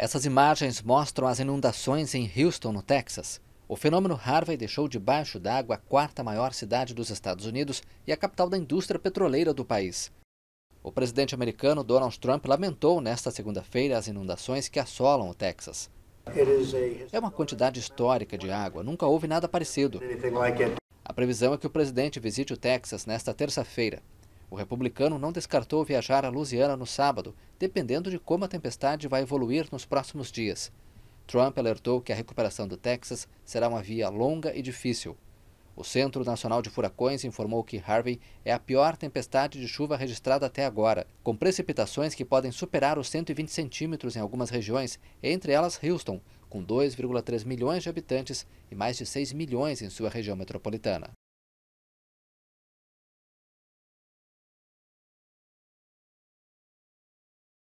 Essas imagens mostram as inundações em Houston, no Texas. O fenômeno Harvey deixou debaixo d'água a quarta maior cidade dos Estados Unidos e a capital da indústria petroleira do país. O presidente americano Donald Trump lamentou nesta segunda-feira as inundações que assolam o Texas. É uma quantidade histórica de água, nunca houve nada parecido. A previsão é que o presidente visite o Texas nesta terça-feira. O republicano não descartou viajar a Louisiana no sábado, dependendo de como a tempestade vai evoluir nos próximos dias. Trump alertou que a recuperação do Texas será uma via longa e difícil. O Centro Nacional de Furacões informou que Harvey é a pior tempestade de chuva registrada até agora, com precipitações que podem superar os 120 centímetros em algumas regiões, entre elas Houston, com 2,3 milhões de habitantes e mais de 6 milhões em sua região metropolitana.